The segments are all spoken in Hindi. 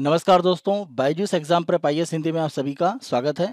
नमस्कार दोस्तों बायजूस एग्जाम पर पाइए हिंदी में आप सभी का स्वागत है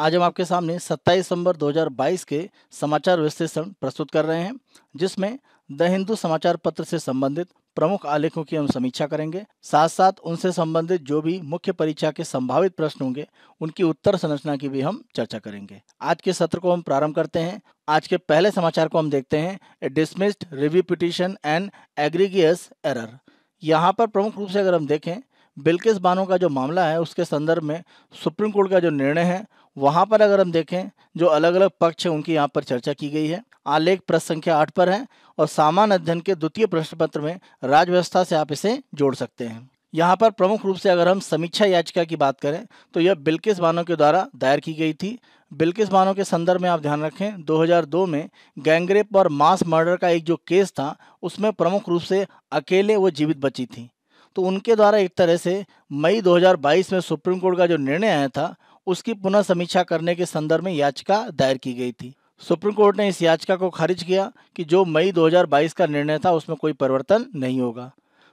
आज हम आपके सामने 27 दिसंबर 2022 के समाचार विश्लेषण प्रस्तुत कर रहे हैं जिसमें द हिंदू समाचार पत्र से संबंधित प्रमुख आलेखों की हम समीक्षा करेंगे साथ साथ उनसे संबंधित जो भी मुख्य परीक्षा के संभावित प्रश्न होंगे उनकी उत्तर संरचना की भी हम चर्चा करेंगे आज के सत्र को हम प्रारंभ करते हैं आज के पहले समाचार को हम देखते हैं dismissed review petition and egregious error यहाँ पर प्रमुख रूप से अगर हम देखें बिल्किस बानो का जो मामला है उसके संदर्भ में सुप्रीम कोर्ट का जो निर्णय है वहाँ पर अगर हम देखें जो अलग अलग पक्ष हैं उनकी यहाँ पर चर्चा की गई है आलेख प्रश्न संख्या आठ पर है और सामान्य अध्ययन के द्वितीय प्रश्न पत्र में राजव्यवस्था से आप इसे जोड़ सकते हैं यहाँ पर प्रमुख रूप से अगर हम समीक्षा याचिका की बात करें तो यह बिल्किस बानो के द्वारा दायर की गई थी बिल्किस बानो के संदर्भ में आप ध्यान रखें 2002 में गैंगरेप और मास मर्डर का एक जो केस था उसमें प्रमुख रूप से अकेले वो जीवित बची थी तो उनके द्वारा एक तरह से मई 2022 में सुप्रीम कोर्ट का जो निर्णय आया था उसकी पुनः समीक्षा करने के संदर्भ में याचिका दायर की गई थी सुप्रीम कोर्ट ने इस याचिका को खारिज किया कि जो मई 2022 का निर्णय था उसमें कोई परिवर्तन नहीं होगा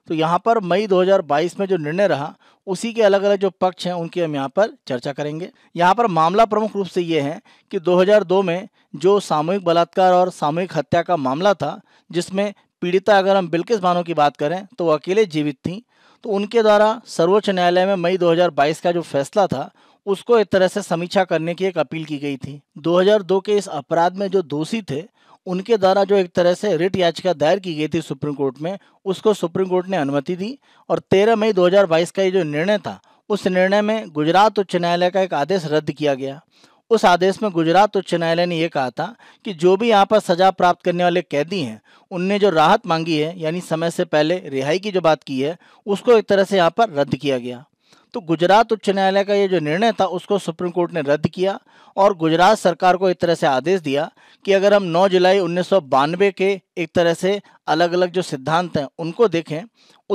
तो यहाँ पर मई 2022 में जो निर्णय रहा उसी के अलग अलग जो पक्ष हैं उनकी हम यहाँ पर चर्चा करेंगे यहाँ पर मामला प्रमुख रूप से ये है कि 2002 में जो सामूहिक बलात्कार और सामूहिक हत्या का मामला था जिसमें पीड़िता अगर हम बिल्किस बानो की बात करें तो वो अकेले जीवित थी तो उनके द्वारा सर्वोच्च न्यायालय में मई 2022 का जो फैसला था उसको एक तरह से समीक्षा करने की एक अपील की गई थी 2002 के इस अपराध में जो दोषी थे उनके द्वारा जो एक तरह से रिट याचिका दायर की गई थी सुप्रीम कोर्ट में उसको सुप्रीम कोर्ट ने अनुमति दी और 13 मई 2022 का ये जो निर्णय था उस निर्णय में गुजरात उच्च न्यायालय का एक आदेश रद्द किया गया उस आदेश में गुजरात उच्च न्यायालय ने यह कहा था कि जो भी यहाँ पर सजा प्राप्त करने वाले कैदी हैं उनने जो राहत मांगी है यानी समय से पहले रिहाई की जो बात की है उसको एक तरह से यहाँ पर रद्द किया गया तो गुजरात उच्च न्यायालय का ये जो निर्णय था उसको सुप्रीम कोर्ट ने रद्द किया और गुजरात सरकार को एक तरह से आदेश दिया कि अगर हम 9 जुलाई उन्नीस के एक तरह से अलग अलग जो सिद्धांत हैं उनको देखें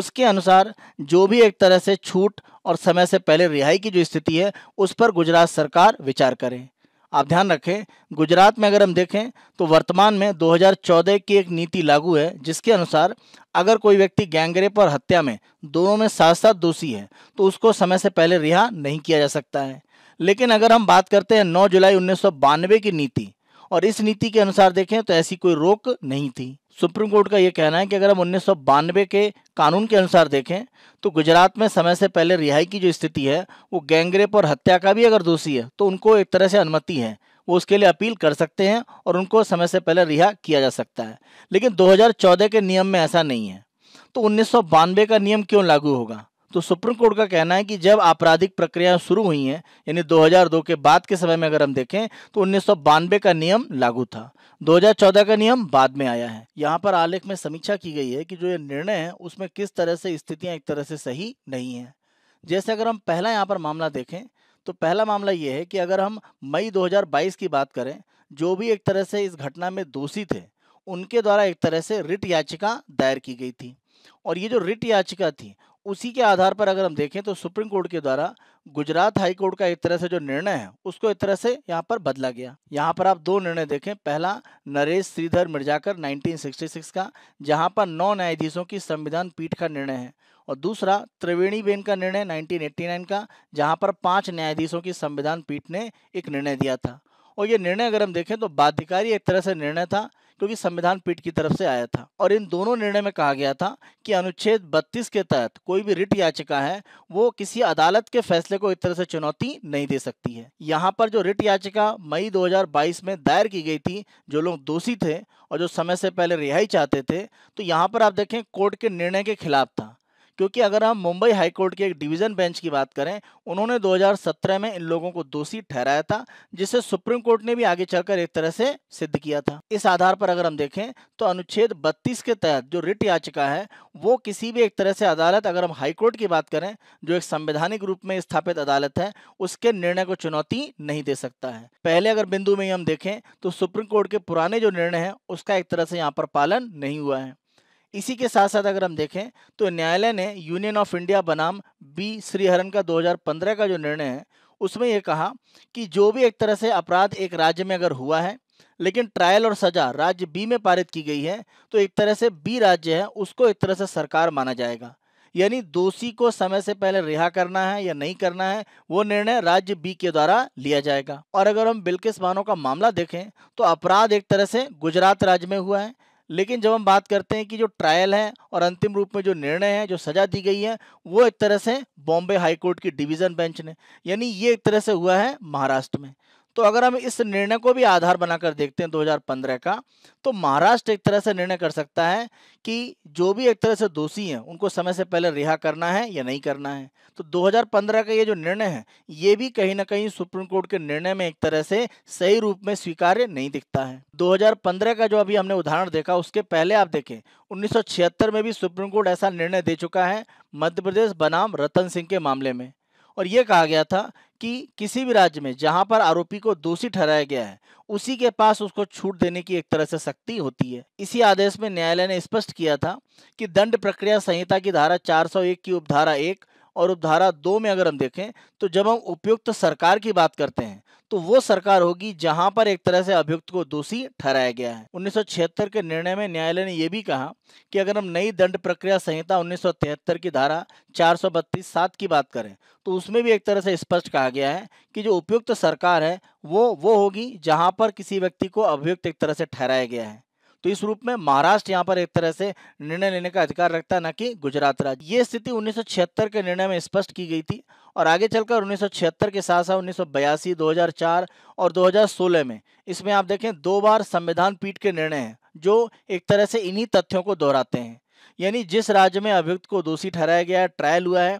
उसके अनुसार जो भी एक तरह से छूट और समय से पहले रिहाई की जो स्थिति है उस पर गुजरात सरकार विचार करें आप ध्यान रखें गुजरात में अगर हम देखें तो वर्तमान में 2014 की एक नीति लागू है जिसके अनुसार अगर कोई व्यक्ति गैंगरेप और हत्या में दोनों में साथ साथ दोषी है तो उसको समय से पहले रिहा नहीं किया जा सकता है लेकिन अगर हम बात करते हैं 9 जुलाई उन्नीस की नीति और इस नीति के अनुसार देखें तो ऐसी कोई रोक नहीं थी सुप्रीम कोर्ट का यह कहना है कि अगर हम उन्नीस के कानून के अनुसार देखें तो गुजरात में समय से पहले रिहाई की जो स्थिति है वो गैंगरेप और हत्या का भी अगर दोषी है तो उनको एक तरह से अनुमति है वो उसके लिए अपील कर सकते हैं और उनको समय से पहले रिहा किया जा सकता है लेकिन 2014 के नियम में ऐसा नहीं है तो उन्नीस का नियम क्यों लागू होगा तो सुप्रीम कोर्ट का कहना है कि जब आपराधिक प्रक्रिया शुरू हुई हैं यानी 2002 के बाद के समय में अगर हम देखें तो उन्नीस का नियम लागू था 2014 का नियम बाद में आया है यहाँ पर आलेख में समीक्षा की गई है कि जो ये निर्णय है उसमें किस तरह से स्थितियाँ एक तरह से सही नहीं है जैसे अगर हम पहला यहाँ पर मामला देखें तो पहला मामला ये है कि अगर हम मई दो की बात करें जो भी एक तरह से इस घटना में दोषी थे उनके द्वारा एक तरह से रिट याचिका दायर की गई थी और ये जो रिट याचिका थी उसी के आधार पर अगर हम देखें तो सुप्रीम कोर्ट के द्वारा गुजरात हाई कोर्ट का एक तरह से जो निर्णय है उसको एक तरह से यहाँ पर बदला गया यहाँ पर आप दो निर्णय देखें पहला नरेश श्रीधर मिर्जाकर 1966 का जहाँ पर नौ न्यायाधीशों की संविधान पीठ का निर्णय है और दूसरा त्रिवेणी बेन का निर्णय नाइनटीन का जहाँ पर पाँच न्यायाधीशों की संविधान पीठ ने एक निर्णय दिया था और ये निर्णय अगर हम देखें तो बाध्यकारी एक तरह से निर्णय था क्योंकि संविधान पीठ की तरफ से आया था और इन दोनों निर्णय में कहा गया था कि अनुच्छेद 32 के तहत कोई भी रिट याचिका है वो किसी अदालत के फैसले को एक तरह से चुनौती नहीं दे सकती है यहाँ पर जो रिट याचिका मई 2022 में दायर की गई थी जो लोग दोषी थे और जो समय से पहले रिहाई चाहते थे तो यहाँ पर आप देखें कोर्ट के निर्णय के खिलाफ था क्योंकि अगर हम मुंबई हाईकोर्ट के एक डिवीज़न बेंच की बात करें उन्होंने 2017 में इन लोगों को दोषी ठहराया था जिसे सुप्रीम कोर्ट ने भी आगे चलकर एक तरह से सिद्ध किया था इस आधार पर अगर हम देखें तो अनुच्छेद 32 के तहत जो रिट याचिका है वो किसी भी एक तरह से अदालत अगर हम हाईकोर्ट की बात करें जो एक संवैधानिक रूप में स्थापित अदालत है उसके निर्णय को चुनौती नहीं दे सकता है पहले अगर बिंदु में ही हम देखें तो सुप्रीम कोर्ट के पुराने जो निर्णय है उसका एक तरह से यहाँ पर पालन नहीं हुआ है इसी के साथ साथ अगर हम देखें तो न्यायालय ने यूनियन ऑफ इंडिया बनाम बी श्रीहरन का 2015 का जो निर्णय है उसमें यह कहा कि जो भी एक तरह से अपराध एक राज्य में अगर हुआ है लेकिन ट्रायल और सजा राज्य बी में पारित की गई है तो एक तरह से बी राज्य है उसको एक तरह से सरकार माना जाएगा यानी दोषी को समय से पहले रिहा करना है या नहीं करना है वो निर्णय राज्य बी के द्वारा लिया जाएगा और अगर हम बिल्किस बानो का मामला देखें तो अपराध एक तरह से गुजरात राज्य में हुआ है लेकिन जब हम बात करते हैं कि जो ट्रायल है और अंतिम रूप में जो निर्णय है जो सजा दी गई है वो एक तरह से बॉम्बे हाईकोर्ट की डिवीज़न बेंच ने यानी ये एक तरह से हुआ है महाराष्ट्र में तो अगर हम इस निर्णय को भी आधार बनाकर देखते हैं 2015 का तो महाराष्ट्र एक तरह से निर्णय कर सकता है कि जो भी एक तरह से दोषी हैं उनको समय से पहले रिहा करना है या नहीं करना है तो 2015 का ये जो निर्णय है ये भी कहीं ना कहीं सुप्रीम कोर्ट के निर्णय में एक तरह से सही रूप में स्वीकार्य नहीं दिखता है दो का जो अभी हमने उदाहरण देखा उसके पहले आप देखें उन्नीस में भी सुप्रीम कोर्ट ऐसा निर्णय दे चुका है मध्य प्रदेश बनाम रतन सिंह के मामले में और ये कहा गया था कि किसी भी राज्य में जहां पर आरोपी को दोषी ठहराया गया है उसी के पास उसको छूट देने की एक तरह से शक्ति होती है इसी आदेश में न्यायालय ने स्पष्ट किया था कि दंड प्रक्रिया संहिता की धारा 401 की उपधारा एक और उपधारा दो में अगर हम देखें तो जब हम उपयुक्त सरकार की बात करते हैं तो वो सरकार होगी जहां पर एक तरह से अभियुक्त को दोषी ठहराया गया है 1976 के निर्णय में न्यायालय ने यह भी कहा कि अगर हम नई दंड प्रक्रिया संहिता 1973 की धारा चार सौ की बात करें तो उसमें भी एक तरह से स्पष्ट कहा गया है कि जो उपयुक्त सरकार है वो वो होगी जहां पर किसी व्यक्ति को अभियुक्त एक तरह से ठहराया गया है तो इस रूप में महाराष्ट्र यहाँ पर एक तरह से निर्णय लेने का अधिकार रखता है न कि गुजरात राज्य ये स्थिति उन्नीस के निर्णय में स्पष्ट की गई थी और आगे चलकर उन्नीस के साथ साथ उन्नीस 2004 और 2016 में इसमें आप देखें दो बार संविधान पीठ के निर्णय हैं जो एक तरह से इन्हीं तथ्यों को दोहराते हैं यानी जिस राज्य में अभियुक्त को दोषी ठहराया गया है ट्रायल हुआ है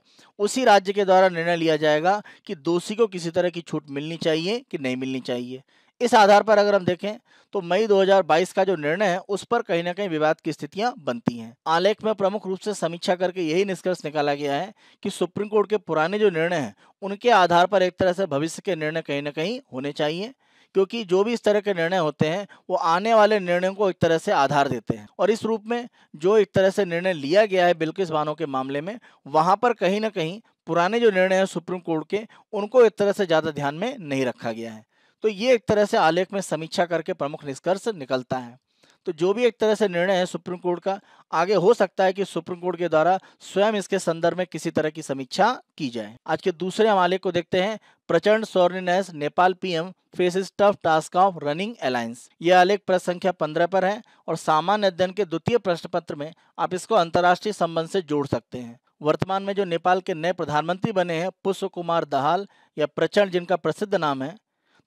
उसी राज्य के द्वारा निर्णय लिया जाएगा कि दोषी को किसी तरह की छूट मिलनी चाहिए कि नहीं मिलनी चाहिए इस आधार पर अगर हम देखें तो मई 2022 का जो निर्णय है उस पर कहीं ना कहीं विवाद की स्थितियां बनती हैं आलेख में प्रमुख रूप से समीक्षा करके यही निष्कर्ष निकाला गया है कि सुप्रीम कोर्ट के पुराने जो निर्णय हैं उनके आधार पर एक तरह से भविष्य के निर्णय कहीं ना कहीं होने चाहिए क्योंकि जो भी इस तरह के निर्णय होते हैं वो आने वाले निर्णयों को एक तरह से आधार देते हैं और इस रूप में जो एक तरह से निर्णय लिया गया है बिल्किस बानों के मामले में वहाँ पर कहीं ना कहीं पुराने जो निर्णय हैं सुप्रीम कोर्ट के उनको एक तरह से ज़्यादा ध्यान में नहीं रखा गया है तो ये एक तरह से आलेख में समीक्षा करके प्रमुख निष्कर्ष निकलता है तो जो भी एक तरह से निर्णय है सुप्रीम कोर्ट का आगे हो सकता है कि सुप्रीम कोर्ट के द्वारा स्वयं इसके संदर्भ में किसी तरह की समीक्षा की जाए आज के दूसरे हमाले को देखते हैं प्रचंड स्वर्णिनयस Nepal PM faces tough task of running alliance ये आलेख प्रश्न संख्या पंद्रह पर है और सामान्य अध्ययन के द्वितीय प्रश्न पत्र में आप इसको अंतर्राष्ट्रीय संबंध से जोड़ सकते हैं वर्तमान में जो नेपाल के नए प्रधानमंत्री बने हैं पुष्प कुमार दहाल या प्रचंड जिनका प्रसिद्ध नाम है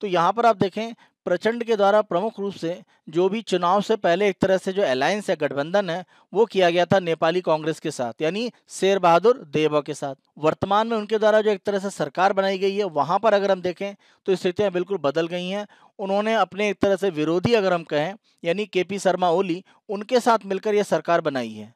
तो यहाँ पर आप देखें प्रचंड के द्वारा प्रमुख रूप से जो भी चुनाव से पहले एक तरह से जो अलायंस है गठबंधन है वो किया गया था नेपाली कांग्रेस के साथ यानी शेर बहादुर देवा के साथ वर्तमान में उनके द्वारा जो एक तरह से सरकार बनाई गई है वहाँ पर अगर हम देखें तो स्थितियाँ बिल्कुल बदल गई हैं उन्होंने अपने एक तरह से विरोधी अगर हम कहें यानी के पी शर्मा ओली उनके साथ मिलकर यह सरकार बनाई है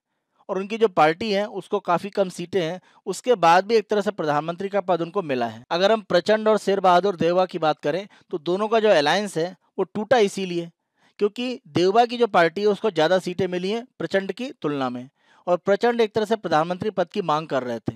और उनकी जो पार्टी है उसको काफी कम सीटें हैं उसके बाद भी एक तरह से प्रधानमंत्री का पद उनको मिला है अगर हम प्रचंड और शेर बहादुर देववा की बात करें तो दोनों का जो अलायंस है वो टूटा इसीलिए क्योंकि देवबा की जो पार्टी है उसको ज़्यादा सीटें मिली हैं प्रचंड की तुलना में और प्रचंड एक तरह से प्रधानमंत्री पद की मांग कर रहे थे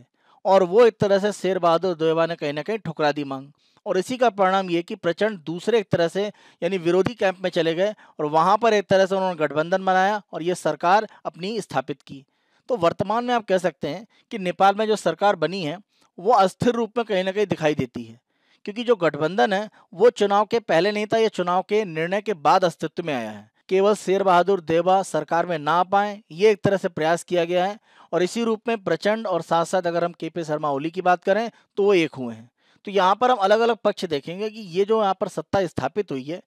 और वो एक तरह से शेर बहादुर देवा ने कहीं ना कहीं ठुकरा दी मांग और इसी का परिणाम ये कि प्रचंड दूसरे एक तरह से यानी विरोधी कैंप में चले गए और वहाँ पर एक तरह से उन्होंने गठबंधन बनाया और ये सरकार अपनी स्थापित की तो वर्तमान में आप कह सकते हैं कि नेपाल में जो सरकार बनी है वो अस्थिर रूप में कहीं ना कहीं दिखाई देती है क्योंकि जो गठबंधन है वो चुनाव के पहले नहीं था या चुनाव के निर्णय के बाद अस्तित्व में आया है केवल शेर बहादुर देवा सरकार में ना पाए ये एक तरह से प्रयास किया गया है और इसी रूप में प्रचंड और साथ साथ अगर हम के पी शर्मा ओली की बात करें तो वो एक हुए हैं तो यहाँ पर हम अलग अलग पक्ष देखेंगे कि ये जो यहाँ पर सत्ता स्थापित हुई है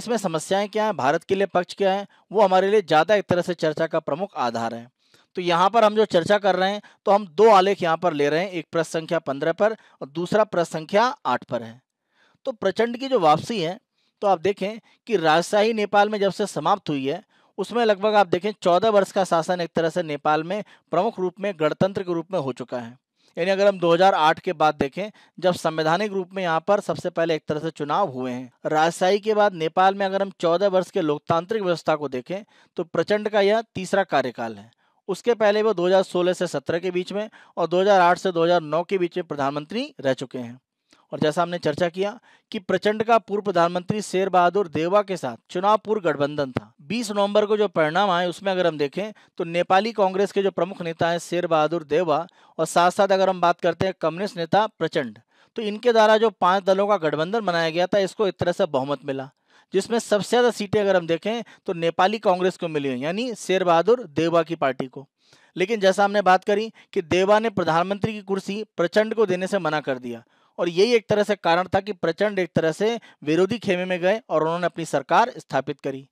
इसमें समस्याएं क्या हैं भारत के लिए पक्ष क्या है वो हमारे लिए ज़्यादा एक तरह से चर्चा का प्रमुख आधार है तो यहाँ पर हम जो चर्चा कर रहे हैं तो हम दो आलेख यहाँ पर ले रहे हैं एक प्रश्न संख्या पंद्रह पर और दूसरा प्रश्न संख्या आठ पर है तो प्रचंड की जो वापसी है तो आप देखें कि राजशाही नेपाल में जब से समाप्त हुई है उसमें लगभग आप देखें चौदह वर्ष का शासन एक तरह से नेपाल में प्रमुख रूप में गणतंत्र के रूप में हो चुका है यानी अगर हम 2008 के बाद देखें जब संवैधानिक रूप में यहाँ पर सबसे पहले एक तरह से चुनाव हुए हैं राजशाही के बाद नेपाल में अगर हम 14 वर्ष के लोकतांत्रिक व्यवस्था को देखें तो प्रचंड का यह तीसरा कार्यकाल है उसके पहले वो 2016 से 17 के बीच में और 2008 से 2009 के बीच में प्रधानमंत्री रह चुके हैं और जैसा हमने चर्चा किया कि प्रचंड का पूर्व प्रधानमंत्री शेर बहादुर देवा के साथ चुनाव पूर्व गठबंधन था 20 नवंबर को जो परिणाम आए उसमें अगर हम देखें तो नेपाली कांग्रेस के जो प्रमुख नेता हैं शेर बहादुर देवा और साथ साथ अगर हम बात करते हैं कम्युनिस्ट नेता प्रचंड तो इनके द्वारा जो पांच दलों का गठबंधन बनाया गया था इसको एक तरह से बहुमत मिला जिसमें सबसे ज़्यादा सीटें अगर हम देखें तो नेपाली कांग्रेस को मिली हुई यानी शेर बहादुर देवा की पार्टी को लेकिन जैसा हमने बात करी कि देवा ने प्रधानमंत्री की कुर्सी प्रचंड को देने से मना कर दिया और यही एक तरह से कारण था कि प्रचंड एक तरह से विरोधी खेमे में गए और उन्होंने अपनी सरकार स्थापित करी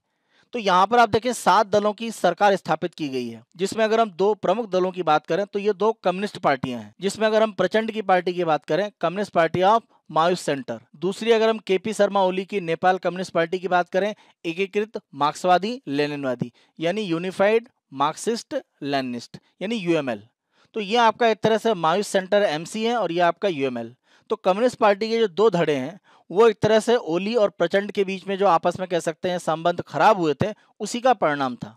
तो यहाँ पर आप देखें सात दलों की सरकार स्थापित की गई है जिसमें अगर हम दो प्रमुख दलों की बात करें तो ये दो कम्युनिस्ट पार्टियां हैं जिसमें अगर हम प्रचंड की पार्टी की बात करें communist party of Maoist centre दूसरी अगर हम केपी शर्मा ओली की नेपाल कम्युनिस्ट पार्टी की बात करें एकीकृत मार्क्सवादी लेनिनवादी यानी यूनिफाइड मार्क्सिस्ट लेनिस्ट यानी यूएमएल तो ये आपका एक तरह से मायूस सेंटर एमसी है और ये आपका यूएमएल तो कम्युनिस्ट पार्टी के जो दो धड़े हैं वो एक तरह से ओली और प्रचंड के बीच में जो आपस में कह सकते हैं संबंध खराब हुए थे उसी का परिणाम था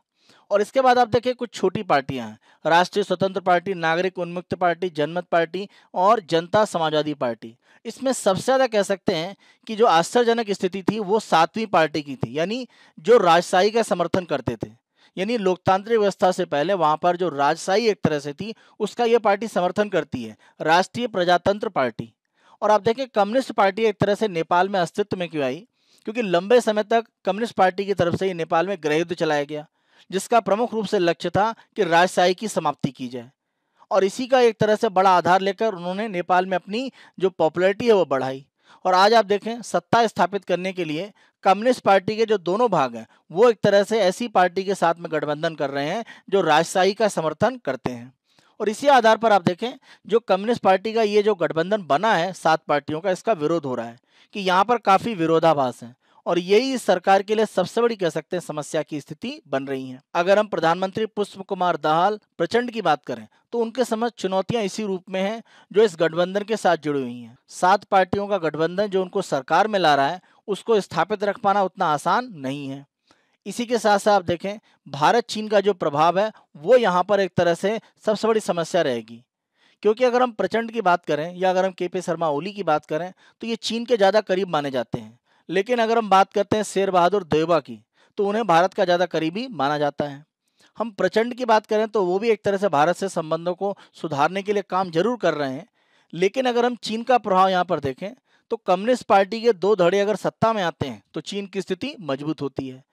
और इसके बाद आप देखिए कुछ छोटी पार्टियां हैं राष्ट्रीय स्वतंत्र पार्टी नागरिक उन्मुक्त पार्टी जनमत पार्टी और जनता समाजवादी पार्टी इसमें सबसे ज़्यादा कह सकते हैं कि जो आश्चर्यजनक स्थिति थी वो सातवीं पार्टी की थी यानी जो राजशाही का समर्थन करते थे यानी लोकतांत्रिक व्यवस्था से पहले वहाँ पर जो राजशाही एक तरह से थी उसका ये पार्टी समर्थन करती है राष्ट्रीय प्रजातंत्र पार्टी और आप देखें कम्युनिस्ट पार्टी एक तरह से नेपाल में अस्तित्व में क्यों आई क्योंकि लंबे समय तक कम्युनिस्ट पार्टी की तरफ से ही नेपाल में गृहयुद्ध चलाया गया जिसका प्रमुख रूप से लक्ष्य था कि राजशाही की समाप्ति की जाए और इसी का एक तरह से बड़ा आधार लेकर उन्होंने नेपाल में अपनी जो पॉपुलरिटी है वो बढ़ाई और आज आप देखें सत्ता स्थापित करने के लिए कम्युनिस्ट पार्टी के जो दोनों भाग हैं वो एक तरह से ऐसी पार्टी के साथ में गठबंधन कर रहे हैं जो राजशाही का समर्थन करते हैं और इसी आधार पर आप देखें जो कम्युनिस्ट पार्टी का ये जो गठबंधन बना है सात पार्टियों का इसका विरोध हो रहा है कि यहाँ पर काफ़ी विरोधाभास है और यही इस सरकार के लिए सबसे बड़ी कह सकते हैं समस्या की स्थिति बन रही है अगर हम प्रधानमंत्री पुष्प कुमार दाहाल प्रचंड की बात करें तो उनके समक्ष चुनौतियां इसी रूप में हैं जो इस गठबंधन के साथ जुड़ी हुई हैं सात पार्टियों का गठबंधन जो उनको सरकार में ला रहा है उसको स्थापित रख पाना उतना आसान नहीं है इसी के साथ साथ आप देखें भारत चीन का जो प्रभाव है वो यहाँ पर एक तरह से सबसे बड़ी समस्या रहेगी क्योंकि अगर हम प्रचंड की बात करें या अगर हम के पी शर्मा ओली की बात करें तो ये चीन के ज़्यादा करीब माने जाते हैं लेकिन अगर हम बात करते हैं शेर बहादुर देवा की तो उन्हें भारत का ज़्यादा करीबी माना जाता है हम प्रचंड की बात करें तो वो भी एक तरह से भारत से संबंधों को सुधारने के लिए काम जरूर कर रहे हैं लेकिन अगर हम चीन का प्रभाव यहाँ पर देखें तो कम्युनिस्ट पार्टी के दो धड़े अगर सत्ता में आते हैं तो चीन की स्थिति मजबूत होती है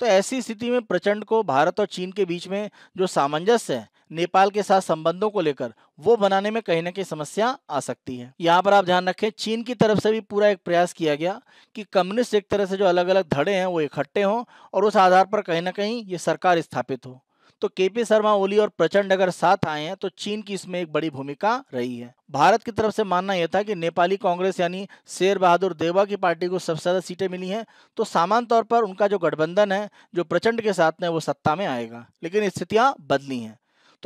तो ऐसी स्थिति में प्रचंड को भारत और चीन के बीच में जो सामंजस्य है नेपाल के साथ संबंधों को लेकर वो बनाने में कहीं ना कहीं समस्या आ सकती है यहाँ पर आप ध्यान रखें चीन की तरफ से भी पूरा एक प्रयास किया गया कि कम्युनिस्ट एक तरह से जो अलग अलग धड़े हैं वो इकट्ठे हों और उस आधार पर कहीं ना कहीं ये सरकार स्थापित हो तो केपी शर्मा ओली और प्रचंड अगर साथ आए हैं तो चीन की इसमें एक बड़ी भूमिका रही है भारत की तरफ से मानना यह था कि नेपाली कांग्रेस यानी शेर बहादुर देवा की पार्टी को सबसे ज़्यादा सीटें मिली हैं तो सामान्य तौर पर उनका जो गठबंधन है जो प्रचंड के साथ में वो सत्ता में आएगा लेकिन स्थितियां बदली हैं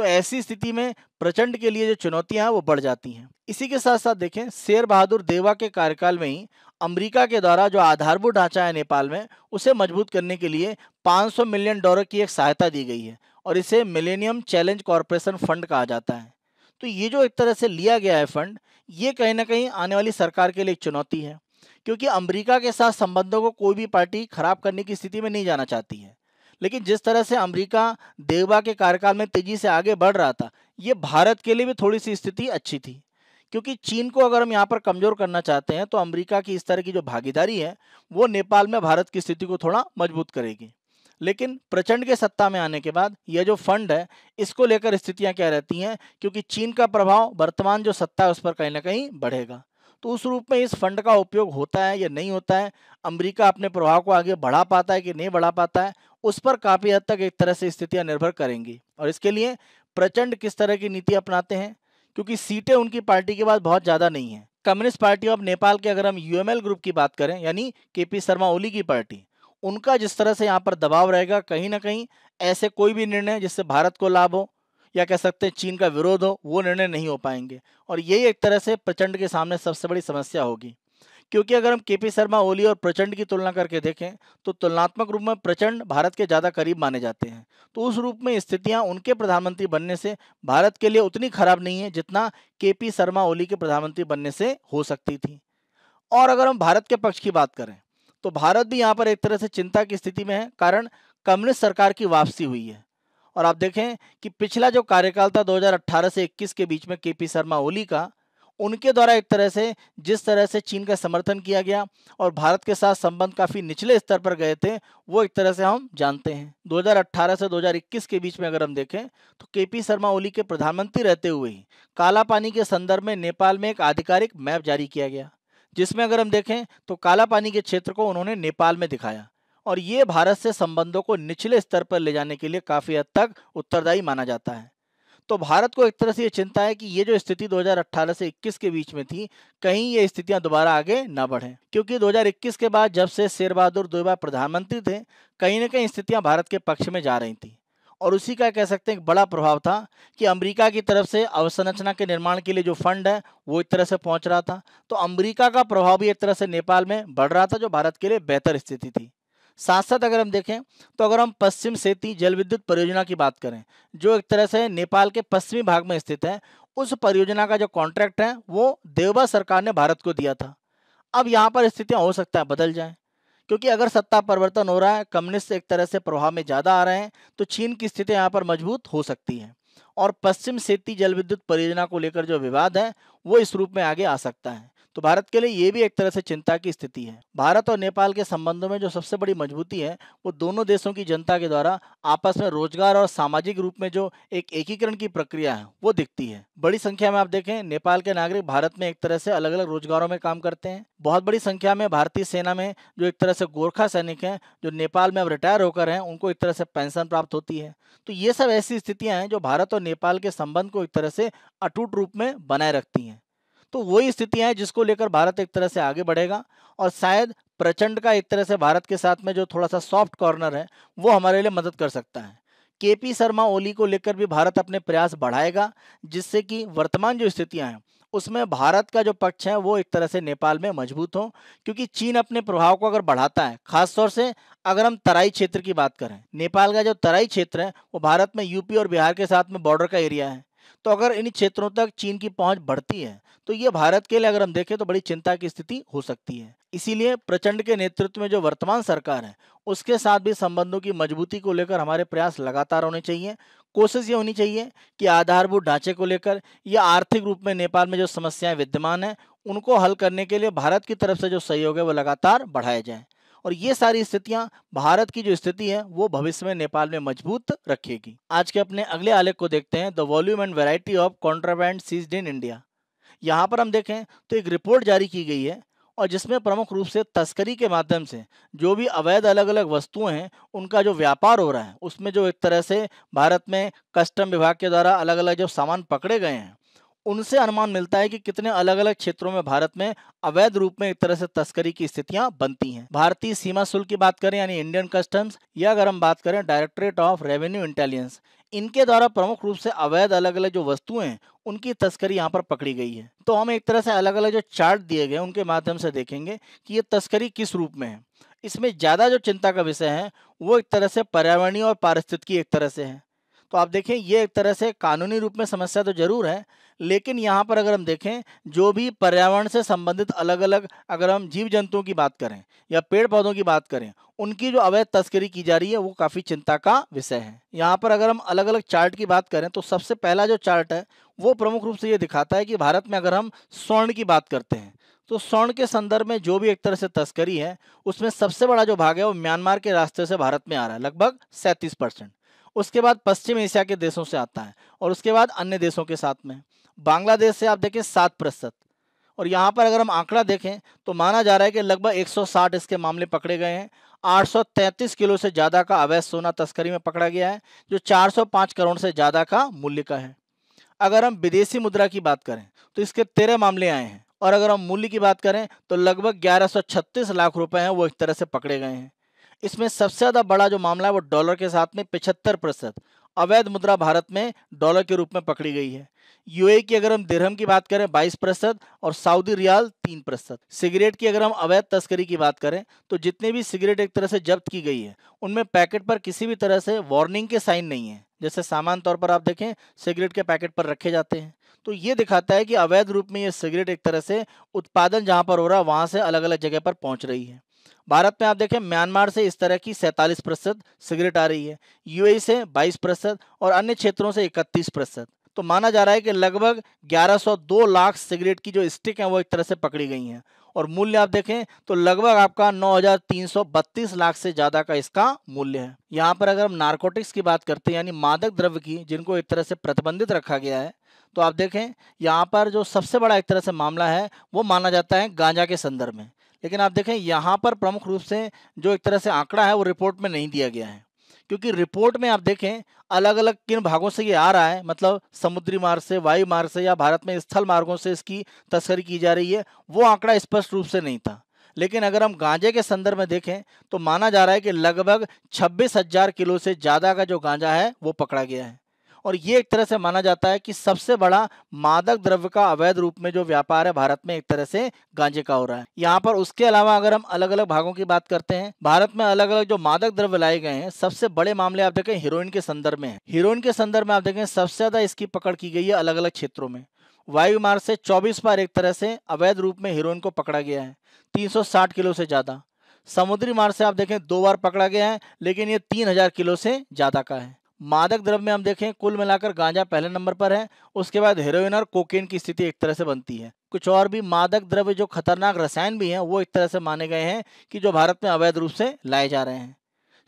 तो ऐसी स्थिति में प्रचंड के लिए जो चुनौतियां हैं वो बढ़ जाती हैं इसी के साथ साथ देखें शेर बहादुर देवा के कार्यकाल में ही अमेरिका के द्वारा जो आधारभूत ढांचा है नेपाल में उसे मजबूत करने के लिए 500 मिलियन डॉलर की एक सहायता दी गई है और इसे मिलेनियम चैलेंज कॉरपोरेशन फंड कहा जाता है तो ये जो एक तरह से लिया गया है फंड ये कहीं ना कहीं आने वाली सरकार के लिए एक चुनौती है क्योंकि अमरीका के साथ संबंधों को कोई भी पार्टी खराब करने की स्थिति में नहीं जाना चाहती है लेकिन जिस तरह से अमेरिका देवबा के कार्यकाल में तेजी से आगे बढ़ रहा था ये भारत के लिए भी थोड़ी सी स्थिति अच्छी थी क्योंकि चीन को अगर हम यहाँ पर कमज़ोर करना चाहते हैं तो अमेरिका की इस तरह की जो भागीदारी है वो नेपाल में भारत की स्थिति को थोड़ा मजबूत करेगी लेकिन प्रचंड के सत्ता में आने के बाद यह जो फंड है इसको लेकर स्थितियां क्या रहती हैं क्योंकि चीन का प्रभाव वर्तमान जो सत्ता है उस पर कहीं ना कहीं बढ़ेगा तो उस रूप में इस फंड का उपयोग होता है या नहीं होता है अमेरिका अपने प्रभाव को आगे बढ़ा पाता है कि नहीं बढ़ा पाता है उस पर काफ़ी हद तक एक तरह से स्थितियां निर्भर करेंगी और इसके लिए प्रचंड किस तरह की नीति अपनाते हैं क्योंकि सीटें उनकी पार्टी के बाद बहुत ज़्यादा नहीं है कम्युनिस्ट पार्टी ऑफ नेपाल के अगर हम यूएमएल ग्रुप की बात करें यानी के पी शर्मा ओली की पार्टी उनका जिस तरह से यहाँ पर दबाव रहेगा कहीं ना कहीं ऐसे कोई भी निर्णय जिससे भारत को लाभ हो या कह सकते हैं चीन का विरोध हो वो निर्णय नहीं हो पाएंगे और यही एक तरह से प्रचंड के सामने सबसे बड़ी समस्या होगी क्योंकि अगर हम के शर्मा ओली और प्रचंड की तुलना करके देखें तो तुलनात्मक रूप में प्रचंड भारत के ज़्यादा करीब माने जाते हैं तो उस रूप में स्थितियां उनके प्रधानमंत्री बनने से भारत के लिए उतनी खराब नहीं है जितना के शर्मा ओली के प्रधानमंत्री बनने से हो सकती थी और अगर हम भारत के पक्ष की बात करें तो भारत भी यहाँ पर एक तरह से चिंता की स्थिति में है कारण कम्युनिस्ट सरकार की वापसी हुई है और आप देखें कि पिछला जो कार्यकाल था 2018 से 21 के बीच में केपी शर्मा ओली का उनके द्वारा एक तरह से जिस तरह से चीन का समर्थन किया गया और भारत के साथ संबंध काफ़ी निचले स्तर पर गए थे वो एक तरह से हम जानते हैं 2018 से 2021 के बीच में अगर हम देखें तो केपी शर्मा ओली के प्रधानमंत्री रहते हुए ही काला पानी के संदर्भ में नेपाल में एक आधिकारिक मैप जारी किया गया जिसमें अगर हम देखें तो काला पानी के क्षेत्र को उन्होंने नेपाल में दिखाया और ये भारत से संबंधों को निचले स्तर पर ले जाने के लिए काफ़ी हद तक उत्तरदायी माना जाता है तो भारत को एक तरह से ये चिंता है कि ये जो स्थिति 2018 से 21 के बीच में थी कहीं ये स्थितियां दोबारा आगे ना बढ़ें क्योंकि 2021 के बाद जब से शेर बहादुर दो बार प्रधानमंत्री थे कहीं ना कहीं स्थितियां भारत के पक्ष में जा रही थी और उसी का कह सकते हैं एक बड़ा प्रभाव था कि अमेरिका की तरफ से अवसंरचना के निर्माण के लिए जो फंड है वो एक तरह से पहुंच रहा था तो अमेरिका का प्रभाव भी एक तरह से नेपाल में बढ़ रहा था जो भारत के लिए बेहतर स्थिति थी साथ साथ अगर हम देखें तो अगर हम पश्चिम सेती जल विद्युत परियोजना की बात करें जो एक तरह से नेपाल के पश्चिमी भाग में स्थित है उस परियोजना का जो कॉन्ट्रैक्ट है वो देवबा सरकार ने भारत को दिया था अब यहाँ पर स्थितियाँ हो सकता है बदल जाए क्योंकि अगर सत्ता परिवर्तन हो रहा है कम्युनिस्ट एक तरह से प्रभाव में ज़्यादा आ रहे हैं तो चीन की स्थिति यहाँ पर मजबूत हो सकती है और पश्चिम सेती जल विद्युत परियोजना को लेकर जो विवाद है वो इस रूप में आगे आ सकता है तो भारत के लिए ये भी एक तरह से चिंता की स्थिति है भारत और नेपाल के संबंधों में जो सबसे बड़ी मजबूती है वो दोनों देशों की जनता के द्वारा आपस में रोजगार और सामाजिक रूप में जो एक एकीकरण की प्रक्रिया है वो दिखती है बड़ी संख्या में आप देखें नेपाल के नागरिक भारत में एक तरह से अलग अलग रोजगारों में काम करते हैं बहुत बड़ी संख्या में भारतीय सेना में जो एक तरह से गोरखा सैनिक हैं जो नेपाल में अब रिटायर होकर हैं उनको एक तरह से पेंशन प्राप्त होती है तो ये सब ऐसी स्थितियां हैं जो भारत और नेपाल के संबंध को एक तरह से अटूट रूप में बनाए रखती हैं तो वही स्थितियां हैं जिसको लेकर भारत एक तरह से आगे बढ़ेगा और शायद प्रचंड का एक तरह से भारत के साथ में जो थोड़ा सा सॉफ्ट कॉर्नर है वो हमारे लिए मदद कर सकता है केपी शर्मा ओली को लेकर भी भारत अपने प्रयास बढ़ाएगा जिससे कि वर्तमान जो स्थितियां हैं उसमें भारत का जो पक्ष है वो एक तरह से नेपाल में मजबूत हो क्योंकि चीन अपने प्रभाव को अगर बढ़ाता है खासतौर से अगर हम तराई क्षेत्र की बात करें नेपाल का जो तराई क्षेत्र है वो भारत में यूपी और बिहार के साथ में बॉर्डर का एरिया है तो अगर इन क्षेत्रों तक चीन की पहुंच बढ़ती है तो ये भारत के लिए अगर हम देखें तो बड़ी चिंता की स्थिति हो सकती है इसीलिए प्रचंड के नेतृत्व में जो वर्तमान सरकार है उसके साथ भी संबंधों की मजबूती को लेकर हमारे प्रयास लगातार होने चाहिए कोशिश ये होनी चाहिए कि आधारभूत ढांचे को लेकर या आर्थिक रूप में नेपाल में जो समस्याएं विद्यमान हैं उनको हल करने के लिए भारत की तरफ से जो सहयोग है वो लगातार बढ़ाया जाए और ये सारी स्थितियां भारत की जो स्थिति है वो भविष्य में नेपाल में मजबूत रखेगी आज के अपने अगले आलेख को देखते हैं the volume and variety of contraband seized in India यहाँ पर हम देखें तो एक रिपोर्ट जारी की गई है और जिसमें प्रमुख रूप से तस्करी के माध्यम से जो भी अवैध अलग अलग वस्तुएं हैं उनका जो व्यापार हो रहा है उसमें जो एक तरह से भारत में कस्टम विभाग के द्वारा अलग अलग जो सामान पकड़े गए हैं उनसे अनुमान मिलता है कि कितने अलग अलग क्षेत्रों में भारत में अवैध रूप में एक तरह से तस्करी की स्थितियां बनती हैं भारतीय सीमा शुल्क की बात करें यानी इंडियन कस्टम्स या अगर हम बात करें डायरेक्टरेट ऑफ रेवेन्यू इंटेलिजेंस इनके द्वारा प्रमुख रूप से अवैध अलग अलग जो वस्तुएं हैं उनकी तस्करी यहाँ पर पकड़ी गई है तो हम एक तरह से अलग अलग जो चार्ट दिए गए उनके माध्यम से देखेंगे कि ये तस्करी किस रूप में है इसमें ज़्यादा जो चिंता का विषय है वो एक तरह से पर्यावरणीय और पारिस्थितिकी एक तरह से है तो आप देखें ये एक तरह से कानूनी रूप में समस्या तो ज़रूर है लेकिन यहाँ पर अगर हम देखें जो भी पर्यावरण से संबंधित अलग अलग अगर हम जीव जंतुओं की बात करें या पेड़ पौधों की बात करें उनकी जो अवैध तस्करी की जा रही है वो काफ़ी चिंता का विषय है यहाँ पर अगर हम अलग अलग चार्ट की बात करें तो सबसे पहला जो चार्ट है वो प्रमुख रूप से ये दिखाता है कि भारत में अगर हम स्वर्ण की बात करते हैं तो स्वर्ण के संदर्भ में जो भी एक तरह से तस्करी है उसमें सबसे बड़ा जो भाग है वो म्यांमार के रास्ते से भारत में आ रहा है लगभग सैंतीस परसेंट उसके बाद पश्चिम एशिया के देशों से आता है और उसके बाद अन्य देशों के साथ में बांग्लादेश से आप देखें सात प्रतिशत और यहाँ पर अगर हम आंकड़ा देखें तो माना जा रहा है कि लगभग 160 इसके मामले पकड़े गए हैं 833 किलो से ज़्यादा का अवैध सोना तस्करी में पकड़ा गया है जो 405 करोड़ से ज़्यादा का मूल्य का है अगर हम विदेशी मुद्रा की बात करें तो इसके तेरह मामले आए हैं और अगर हम मूल्य की बात करें तो लगभग ग्यारह लाख रुपए हैं वो एक तरह से पकड़े गए हैं इसमें सबसे ज़्यादा बड़ा जो मामला है वो डॉलर के साथ में पिछहत्तर प्रतिशत अवैध मुद्रा भारत में डॉलर के रूप में पकड़ी गई है यूए की अगर हम दिरहम की बात करें 22 प्रतिशत और सऊदी रियाल 3 प्रतिशत सिगरेट की अगर हम अवैध तस्करी की बात करें तो जितने भी सिगरेट एक तरह से जब्त की गई है उनमें पैकेट पर किसी भी तरह से वार्निंग के साइन नहीं है जैसे सामान्य तौर पर आप देखें सिगरेट के पैकेट पर रखे जाते हैं तो ये दिखाता है कि अवैध रूप में ये सिगरेट एक तरह से उत्पादन जहां पर हो रहा है वहां से अलग अलग जगह पर पहुंच रही है भारत में आप देखें म्यांमार से इस तरह की सैंतालीस प्रतिशत सिगरेट आ रही है यूएई से 22 प्रतिशत और अन्य क्षेत्रों से 31 प्रतिशत तो माना जा रहा है कि लगभग 1102 लाख सिगरेट की जो स्टिक हैं वो एक तरह से पकड़ी गई हैं और मूल्य आप देखें तो लगभग आपका 9,332 लाख से ज़्यादा का इसका मूल्य है यहाँ पर अगर हम नार्कोटिक्स की बात करते हैं यानी मादक द्रव्य की जिनको एक तरह से प्रतिबंधित रखा गया है तो आप देखें यहाँ पर जो सबसे बड़ा एक तरह से मामला है वो माना जाता है गांजा के संदर्भ में लेकिन आप देखें यहाँ पर प्रमुख रूप से जो एक तरह से आंकड़ा है वो रिपोर्ट में नहीं दिया गया है क्योंकि रिपोर्ट में आप देखें अलग अलग किन भागों से ये आ रहा है मतलब समुद्री मार्ग से वायु मार्ग से या भारत में स्थल मार्गों से इसकी तस्करी की जा रही है वो आंकड़ा स्पष्ट रूप से नहीं था लेकिन अगर हम गांजे के संदर्भ में देखें तो माना जा रहा है कि लगभग छब्बीस हजार किलो से ज़्यादा का जो गांजा है वो पकड़ा गया है और ये एक तरह से माना जाता है कि सबसे बड़ा मादक द्रव्य का अवैध रूप में जो व्यापार है भारत में एक तरह से गांजे का हो रहा है यहाँ पर उसके अलावा अगर हम अलग अलग भागों की बात करते हैं भारत में अलग अलग जो मादक द्रव्य लाए गए हैं सबसे बड़े मामले आप देखें हीरोइन के संदर्भ में हीरोइन के संदर्भ में आप देखें सबसे ज्यादा इसकी पकड़ की गई है अलग अलग क्षेत्रों में वायु मार्ग से 24 बार एक तरह से अवैध रूप में हीरोइन को पकड़ा गया है 360 किलो से ज़्यादा समुद्री मार्ग से आप देखें दो बार पकड़ा गया है लेकिन ये 3000 किलो से ज़्यादा का है मादक द्रव्य में हम देखें कुल मिलाकर गांजा पहले नंबर पर है उसके बाद हेरोइन और कोकेन की स्थिति एक तरह से बनती है कुछ और भी मादक द्रव्य जो खतरनाक रसायन भी हैं वो एक तरह से माने गए हैं कि जो भारत में अवैध रूप से लाए जा रहे हैं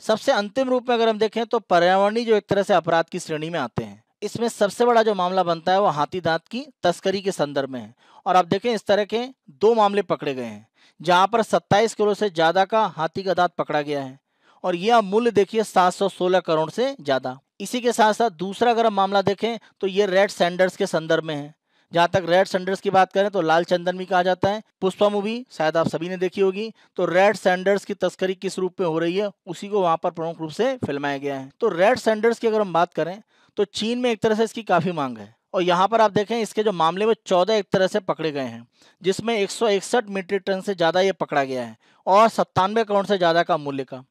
सबसे अंतिम रूप में अगर हम देखें तो पर्यावरणीय जो एक तरह से अपराध की श्रेणी में आते हैं इसमें सबसे बड़ा जो मामला बनता है वो हाथी दांत की तस्करी के संदर्भ में है और आप देखें इस तरह के दो मामले पकड़े गए हैं जहां पर 27 किलो से ज़्यादा का हाथी का दांत पकड़ा गया है और यह मूल्य देखिए 716 करोड़ से ज़्यादा इसी के साथ साथ दूसरा अगर हम मामला देखें तो ये रेड सैंडर्स के संदर्भ में है जहां तक रेड सैंडर्स की बात करें तो लाल चंदन भी कहा जाता है पुष्पा मूवी शायद आप सभी ने देखी होगी तो रेड सैंडर्स की तस्करी किस रूप में हो रही है उसी को वहां पर प्रमुख रूप से फिल्माया गया है तो रेड सैंडर्स की अगर हम बात करें तो चीन में एक तरह से इसकी काफ़ी मांग है और यहाँ पर आप देखें इसके जो मामले में चौदह एक तरह से पकड़े गए हैं जिसमें एक मीट्रिक टन से ज़्यादा ये पकड़ा गया है और सत्तानवे करोड़ से ज़्यादा का मूल्य का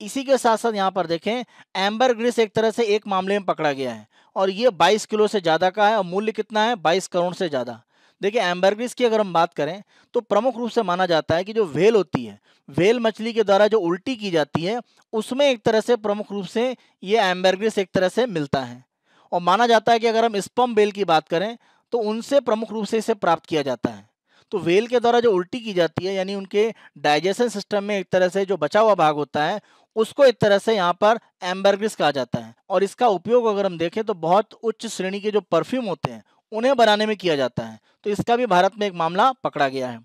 इसी के साथ साथ यहाँ पर देखें एम्बर ग्रिस एक तरह से एक मामले में पकड़ा गया है और ये 22 किलो से ज़्यादा का है और मूल्य कितना है 22 करोड़ से ज़्यादा देखिए एम्बरग्रिस की अगर हम बात करें तो प्रमुख रूप से माना जाता है कि जो वेल होती है वेल मछली के द्वारा जो उल्टी की जाती है उसमें एक तरह से प्रमुख रूप से ये एम्बरग्रिस एक तरह से मिलता है और माना जाता है कि अगर हम स्पम बेल की बात करें तो उनसे प्रमुख रूप से इसे प्राप्त किया जाता है तो वेल के द्वारा जो उल्टी की जाती है यानी उनके डाइजेशन सिस्टम में एक तरह से जो बचा हुआ भाग होता है उसको एक तरह से यहाँ पर एम्बरग्रिस कहा जाता है और इसका उपयोग अगर हम देखें तो बहुत उच्च श्रेणी के जो परफ्यूम होते हैं उन्हें बनाने में किया जाता है तो इसका भी भारत में एक मामला पकड़ा गया है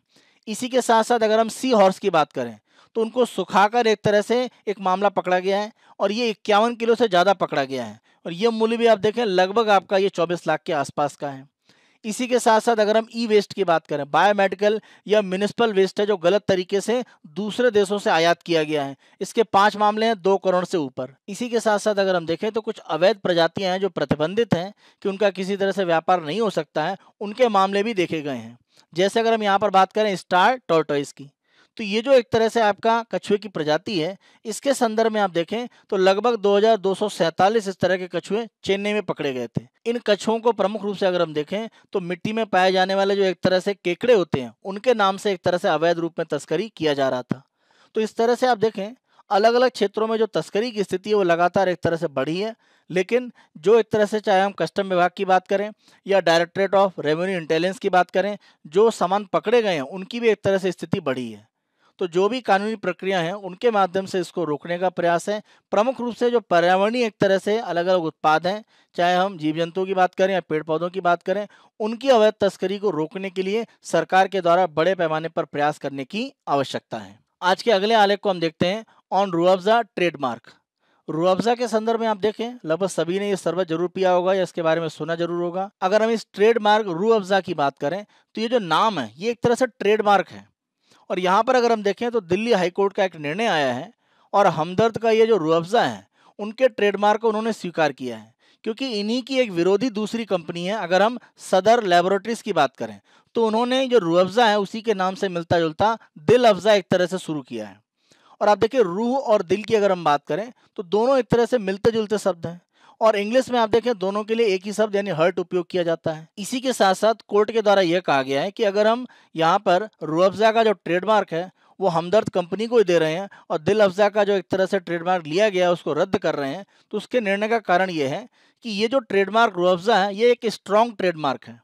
इसी के साथ साथ अगर हम सी हॉर्स की बात करें तो उनको सुखाकर एक तरह से एक मामला पकड़ा गया है और ये इक्यावन किलो से ज़्यादा पकड़ा गया है और ये मूल्य भी आप देखें लगभग आपका ये चौबीस लाख के आसपास का है इसी के साथ साथ अगर हम ई वेस्ट की बात करें बायोमेडिकल या म्यूनिसिपल वेस्ट है जो गलत तरीके से दूसरे देशों से आयात किया गया है इसके पांच मामले हैं दो करोड़ से ऊपर इसी के साथ साथ अगर हम देखें तो कुछ अवैध प्रजातियां हैं जो प्रतिबंधित हैं कि उनका किसी तरह से व्यापार नहीं हो सकता है उनके मामले भी देखे गए हैं जैसे अगर हम यहाँ पर बात करें स्टार टोर्टोइस की तो ये जो एक तरह से आपका कछुए की प्रजाति है इसके संदर्भ में आप देखें तो लगभग दो इस तरह के कछुए चेन्नई में पकड़े गए थे इन कछुओं को प्रमुख रूप से अगर हम देखें तो मिट्टी में पाए जाने वाले जो एक तरह से केकड़े होते हैं उनके नाम से एक तरह से अवैध रूप में तस्करी किया जा रहा था तो इस तरह से आप देखें अलग अलग क्षेत्रों में जो तस्करी की स्थिति है वो लगातार एक तरह से बढ़ी है लेकिन जो एक तरह से चाहे हम कस्टम विभाग की बात करें या डायरेक्टरेट ऑफ रेवेन्यू इंटेलिजेंस की बात करें जो सामान पकड़े गए हैं उनकी भी एक तरह से स्थिति बढ़ी है तो जो भी कानूनी प्रक्रिया हैं उनके माध्यम से इसको रोकने का प्रयास है प्रमुख रूप से जो पर्यावरणीय एक तरह से अलग अलग उत्पाद हैं चाहे हम जीव जंतुओं की बात करें या पेड़ पौधों की बात करें उनकी अवैध तस्करी को रोकने के लिए सरकार के द्वारा बड़े पैमाने पर प्रयास करने की आवश्यकता है आज के अगले आलेख को हम देखते हैं ऑन रुअब्जा ट्रेडमार्क रुअब्जा के संदर्भ में आप देखें लगभग सभी ने यह शरबत जरूर पिया होगा या इसके बारे में सुना जरूर होगा अगर हम इस ट्रेडमार्क रुअब्जा की बात करें तो ये जो नाम है ये एक तरह से ट्रेडमार्क है और यहाँ पर अगर हम देखें तो दिल्ली हाईकोर्ट का एक निर्णय आया है और हमदर्द का ये जो रुअफ़ा है उनके ट्रेडमार्क को उन्होंने स्वीकार किया है क्योंकि इन्हीं की एक विरोधी दूसरी कंपनी है अगर हम सदर लेबोरेटरीज की बात करें तो उन्होंने जो रूअफ़ा है उसी के नाम से मिलता जुलता दिल अफजा एक तरह से शुरू किया है और आप देखिए रूह और दिल की अगर हम बात करें तो दोनों एक तरह से मिलते जुलते शब्द हैं और इंग्लिश में आप देखें दोनों के लिए एक ही शब्द यानी हर्ट उपयोग किया जाता है इसी के साथ साथ कोर्ट के द्वारा यह कहा गया है कि अगर हम यहाँ पर रूअफजा का जो ट्रेडमार्क है वो हमदर्द कंपनी को ही दे रहे हैं और दिल अफजा का जो एक तरह से ट्रेडमार्क लिया गया है उसको रद्द कर रहे हैं तो उसके निर्णय का कारण ये है कि ये जो ट्रेडमार्क रूअफजा है ये एक स्ट्रॉन्ग ट्रेडमार्क है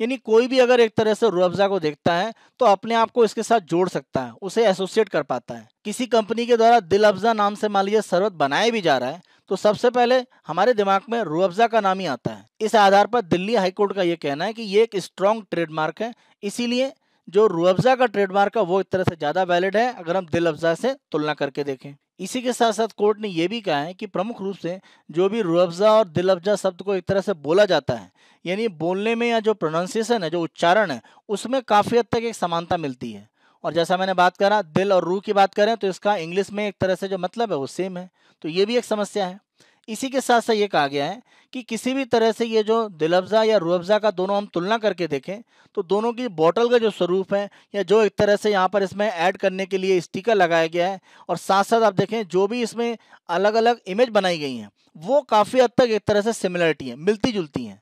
यानी कोई भी अगर एक तरह से रूअफजा को देखता है तो अपने आप को इसके साथ जोड़ सकता है उसे एसोसिएट कर पाता है किसी कंपनी के द्वारा दिल अफजा नाम से मान लीजिए शरबत बनाया भी जा रहा है तो सबसे पहले हमारे दिमाग में रूअफ़ज़ा का नाम ही आता है इस आधार पर दिल्ली हाईकोर्ट का ये कहना है कि ये एक स्ट्रॉन्ग ट्रेडमार्क है इसीलिए जो रूअफ़ज़ा का ट्रेडमार्क है वो एक तरह से ज़्यादा वैलिड है अगर हम दिल अफजा से तुलना करके देखें इसी के साथ साथ कोर्ट ने यह भी कहा है कि प्रमुख रूप से जो भी रूअफ़ज़ा और दिल अफजा शब्द को एक तरह से बोला जाता है यानी बोलने में या जो प्रोनाउंसिएशन है जो उच्चारण है उसमें काफ़ी हद तक एक समानता मिलती है और जैसा मैंने बात करा दिल और रूह की बात करें तो इसका इंग्लिश में एक तरह से जो मतलब है वो सेम है तो ये भी एक समस्या है इसी के साथ साथ ये कहा गया है कि किसी भी तरह से ये जो दिल अफज़ा या रूह अफजा का दोनों हम तुलना करके देखें तो दोनों की बॉटल का जो स्वरूप है या जो एक तरह से यहाँ पर इसमें ऐड करने के लिए स्टिकर लगाया गया है और साथ साथ आप देखें जो भी इसमें अलग अलग इमेज बनाई गई हैं वो काफ़ी हद तक एक तरह से सिमिलरिटी है मिलती जुलती हैं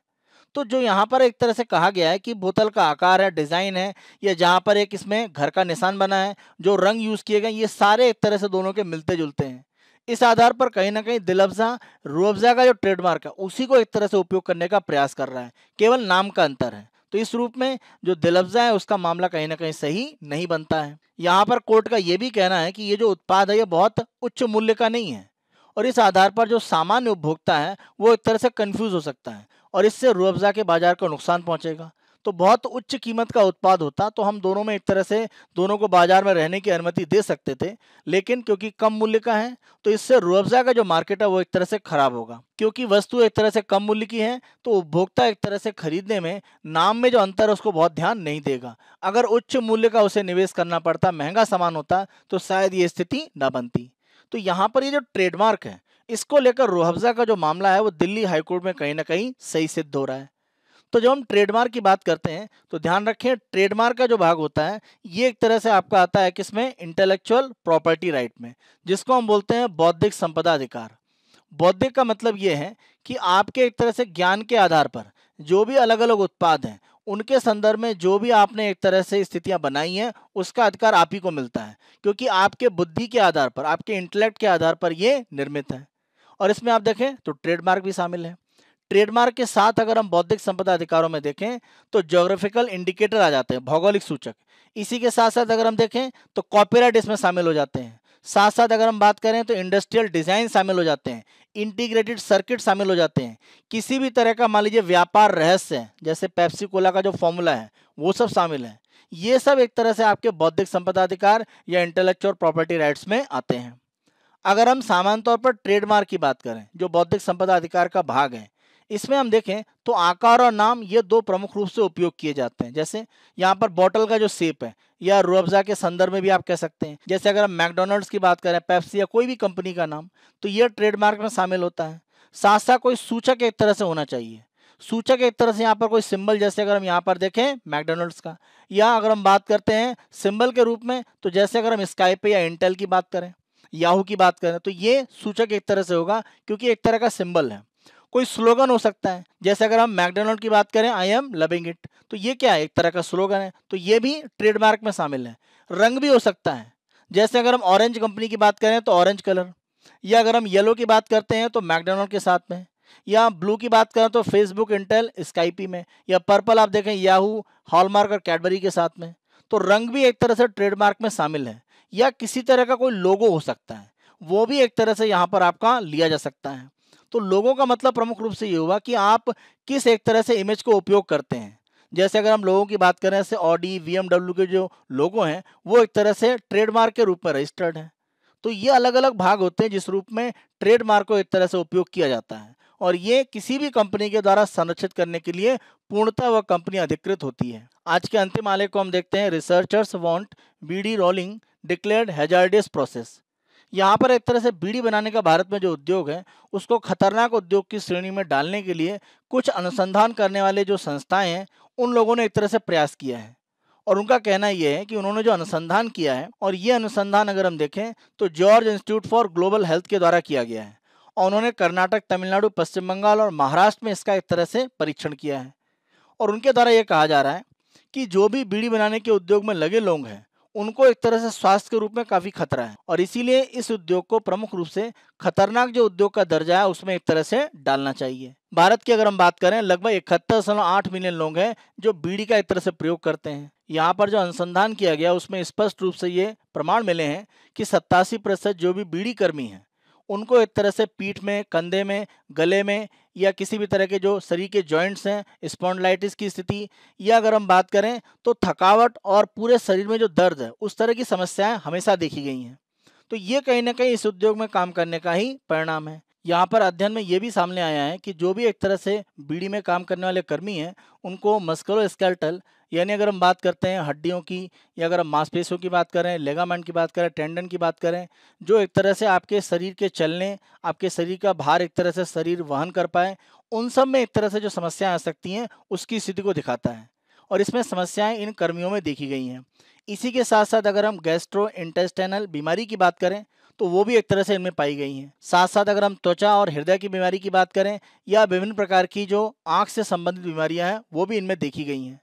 तो जो यहाँ पर एक तरह से कहा गया है कि बोतल का आकार है डिज़ाइन है या जहाँ पर एक इसमें घर का निशान बना है जो रंग यूज़ किए गए ये सारे एक तरह से दोनों के मिलते जुलते हैं इस आधार पर कहीं ना कहीं दिलअफजा रूअफजा का जो ट्रेडमार्क है उसी को एक तरह से उपयोग करने का प्रयास कर रहा है केवल नाम का अंतर है तो इस रूप में जो दिलअफजा है उसका मामला कहीं ना कहीं सही नहीं बनता है यहाँ पर कोर्ट का ये भी कहना है कि ये जो उत्पाद है ये बहुत उच्च मूल्य का नहीं है और इस आधार पर जो सामान्य उपभोक्ता है वो एक तरह से कंफ्यूज हो सकता है और इससे रूअफ़ा के बाज़ार को नुकसान पहुंचेगा तो बहुत उच्च कीमत का उत्पाद होता तो हम दोनों में एक तरह से दोनों को बाजार में रहने की अनुमति दे सकते थे लेकिन क्योंकि कम मूल्य का है तो इससे रुअफ़ा का जो मार्केट है वो एक तरह से ख़राब होगा क्योंकि वस्तु एक तरह से कम मूल्य की है तो उपभोक्ता एक तरह से खरीदने में नाम में जो अंतर है उसको बहुत ध्यान नहीं देगा अगर उच्च मूल्य का उसे निवेश करना पड़ता महंगा सामान होता तो शायद ये स्थिति ना बनती तो यहाँ पर ये जो ट्रेडमार्क है इसको लेकर रोहब्जा का जो मामला है वो दिल्ली हाईकोर्ट में कहीं ना कहीं सही सिद्ध हो रहा है तो जब हम ट्रेडमार्क की बात करते हैं तो ध्यान रखें ट्रेडमार्क का जो भाग होता है ये एक तरह से आपका आता है किसमें इंटेलेक्चुअल प्रॉपर्टी राइट में जिसको हम बोलते हैं बौद्धिक संपदा अधिकार बौद्धिक का मतलब ये है कि आपके एक तरह से ज्ञान के आधार पर जो भी अलग अलग उत्पाद हैं उनके संदर्भ में जो भी आपने एक तरह से स्थितियां बनाई हैं उसका अधिकार आप ही को मिलता है क्योंकि आपके बुद्धि के आधार पर आपके इंटेलेक्ट के आधार पर ये निर्मित है और इसमें आप देखें तो ट्रेडमार्क भी शामिल है ट्रेडमार्क के साथ अगर हम बौद्धिक संपदा अधिकारों में देखें तो ज्योग्राफिकल इंडिकेटर आ जाते हैं भौगोलिक सूचक इसी के साथ साथ अगर हम देखें तो कॉपीराइट इसमें शामिल हो जाते हैं साथ साथ अगर हम बात करें तो इंडस्ट्रियल डिजाइन शामिल हो जाते हैं इंटीग्रेटेड सर्किट शामिल हो जाते हैं किसी भी तरह का मान लीजिए व्यापार रहस्य जैसे पेप्सी कोला का जो फॉर्मूला है वो सब शामिल है ये सब एक तरह से आपके बौद्धिक संपदा अधिकार या इंटेलेक्चुअल प्रॉपर्टी राइट्स में आते हैं अगर हम सामान्य तौर पर ट्रेडमार्क की बात करें जो बौद्धिक संपदा अधिकार का भाग है इसमें हम देखें तो आकार और नाम ये दो प्रमुख रूप से उपयोग किए जाते हैं जैसे यहाँ पर बॉटल का जो सेप है या रुअफ़ा के संदर्भ में भी आप कह सकते हैं जैसे अगर हम मैकडोनल्ड्स की बात करें पेप्सी या कोई भी कंपनी का नाम तो यह ट्रेडमार्क में शामिल होता है साथ साथ कोई सूचक एक तरह से होना चाहिए सूचक एक तरह से यहाँ पर कोई सिंबल जैसे अगर हम यहाँ पर देखें मैकडोनल्ड्स का या अगर हम बात करते हैं सिंबल के रूप में तो जैसे अगर हम स्काइप या इंटेल की बात करें याहू की बात करें तो ये सूचक एक तरह से होगा क्योंकि एक तरह का सिंबल है कोई स्लोगन हो सकता है जैसे अगर हम मैकडोनल्ड की बात करें आई एम लविंग इट तो ये क्या है एक तरह का स्लोगन है तो ये भी ट्रेडमार्क में शामिल है रंग भी हो सकता है जैसे अगर हम ऑरेंज कंपनी की बात करें तो ऑरेंज कलर या अगर हम येलो की बात करते हैं तो मैकडोनल्ड के साथ में या ब्लू की बात करें तो फेसबुक इंटेल स्काइपी में या पर्पल आप देखें याहू हॉलमार्क और कैडबरी के साथ में तो रंग भी एक तरह से ट्रेडमार्क में शामिल है या किसी तरह का कोई लोगो हो सकता है वो भी एक तरह से यहाँ पर आपका लिया जा सकता है तो लोगों का मतलब प्रमुख रूप से ये हुआ कि आप किस एक तरह से इमेज को उपयोग करते हैं जैसे अगर हम लोगों की बात करें जैसे ऑडी वी के जो लोगो हैं वो एक तरह से ट्रेडमार्क के रूप में रजिस्टर्ड है तो ये अलग अलग भाग होते हैं जिस रूप में ट्रेडमार्क को एक तरह से उपयोग किया जाता है और ये किसी भी कंपनी के द्वारा संरक्षित करने के लिए पूर्णतः वह कंपनी अधिकृत होती है आज के अंतिम आलेख को हम देखते हैं researchers want B D rolling declared hazardous process यहाँ पर एक तरह से बीड़ी बनाने का भारत में जो उद्योग है उसको खतरनाक उद्योग की श्रेणी में डालने के लिए कुछ अनुसंधान करने वाले जो संस्थाएं हैं उन लोगों ने एक तरह से प्रयास किया है और उनका कहना यह है कि उन्होंने जो अनुसंधान किया है और ये अनुसंधान अगर हम देखें तो George Institute for Global Health के द्वारा किया गया है और उन्होंने कर्नाटक तमिलनाडु पश्चिम बंगाल और महाराष्ट्र में इसका एक तरह से परीक्षण किया है और उनके द्वारा ये कहा जा रहा है कि जो भी बीड़ी बनाने के उद्योग में लगे लोग हैं उनको एक तरह से स्वास्थ्य के रूप में काफी खतरा है और इसीलिए इस उद्योग को प्रमुख रूप से खतरनाक जो उद्योग का दर्जा है उसमें एक तरह से डालना चाहिए भारत की अगर हम बात करें लगभग इकहत्तर दशमलव आठ मिलियन लोग हैं जो बीड़ी का एक तरह से प्रयोग करते हैं यहाँ पर जो अनुसंधान किया गया उसमें स्पष्ट रूप से ये प्रमाण मिले हैं कि सत्तासी प्रतिशत जो भी बीड़ी कर्मी है उनको एक तरह से पीठ में कंधे में गले में या किसी भी तरह के जो शरीर के जॉइंट्स हैं स्पॉन्डलाइटिस की स्थिति या अगर हम बात करें तो थकावट और पूरे शरीर में जो दर्द है उस तरह की समस्याएं हमेशा देखी गई हैं तो ये कहीं ना कहीं इस उद्योग में काम करने का ही परिणाम है यहाँ पर अध्ययन में ये भी सामने आया है कि जो भी एक तरह से बीड़ी में काम करने वाले कर्मी हैं उनको मस्कलो स्केल्टल यानी अगर हम बात करते हैं हड्डियों की या अगर हम मांसपेशियों की बात करें लेगामेंट की बात करें टेंडन की बात करें जो एक तरह से आपके शरीर के चलने आपके शरीर का भार एक तरह से शरीर वहन कर पाए उन सब में एक तरह से जो समस्याएँ आ सकती हैं उसकी स्थिति को दिखाता है और इसमें समस्याएँ इन कर्मियों में देखी गई हैं इसी के साथ साथ अगर हम गैस्ट्रो इंटेस्टाइनल बीमारी की बात करें तो वो भी एक तरह से इनमें पाई गई हैं साथ साथ अगर हम त्वचा और हृदय की बीमारी की बात करें या विभिन्न प्रकार की जो आँख से संबंधित बीमारियाँ हैं वो भी इनमें देखी गई हैं